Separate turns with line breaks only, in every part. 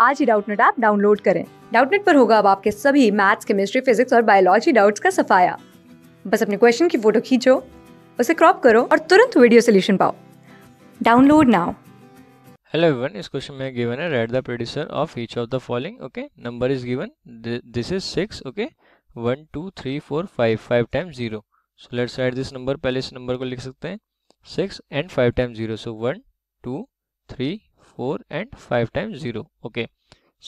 आज ही Doubtnut app download करें डाउटनेट पर होगा अब आपके सभी मैथ्स केमिस्ट्री फिजिक्स और बायोलॉजी डाउट्स का सफाया बस अपने क्वेश्चन की फोटो खींचो उसे क्रॉप करो और तुरंत वीडियो सोल्यूशन पाओ download now
hello everyone this question may given and write the predecessor of each of the following okay number is given Th this is 6 okay 1 2 3 4 5 5 times 0 so let's write this number पहले इस number को लिख सकते हैं 6 and 5 times 0 so 1 2 3 four and five time zero okay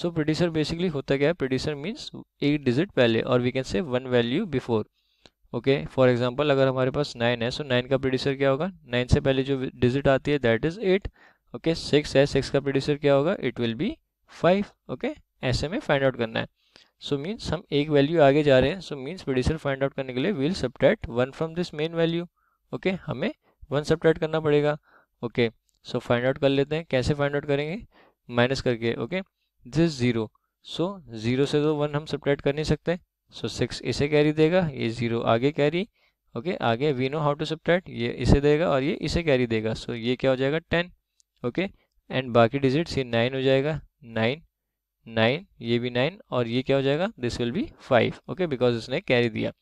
so producer basically होता क्या है producer means एक डिजिट पहले और we can say one value before okay for example अगर हमारे पास नाइन है सो so नाइन का प्रोड्यूसर क्या होगा नाइन से पहले जो डिजिट आती है that is eight okay six है सिक्स का प्रोड्यूसर क्या होगा it will be five okay ऐसे में फाइंड आउट करना है सो so मीन्स हम एक वैल्यू आगे जा रहे हैं so means producer find out करने के लिए will subtract one from this main value okay हमें वन सब्ट्रैक्ट करना पड़ेगा okay okay. So find out कर लेते हैं कैसे फाइंड आउट करेंगे माइनस करके okay this zero so zero से तो वन हम सपरेट कर नहीं सकते सो so, सिक्स इसे कैरी देगा ये ज़ीरो आगे कैरी ओके okay, आगे we know how to separate ये इसे देगा और ये इसे कैरी देगा सो so, ये क्या हो जाएगा टेन ओके एंड बाकी डिजिट्स ये नाइन हो जाएगा नाइन नाइन ये भी नाइन और ये क्या हो जाएगा this will be five okay because इसने कैरी दिया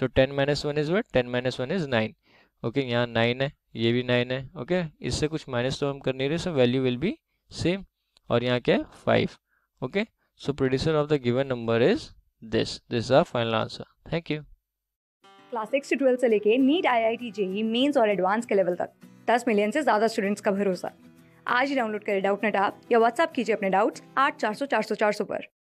so ten minus one is what ten minus one is nine okay यहाँ नाइन है ये भी नाइन है ओके इससे कुछ माइनस तो हम कर नहीं रहे so value will be same और यहाँ क्या है five okay so producer of the given number is this this are final answer thank
you class six से ट्वेल्थ से लेके NEET I I T JEE mains और एडवांस के level तक दस मिलियन से ज़्यादा स्टूडेंट्स का भरोसा आज ही डाउनलोड करें डाउट नेट आप या व्हाट्सअप कीजिए अपने डाउट्स आठ चार सौ चार सौ चार सौ पर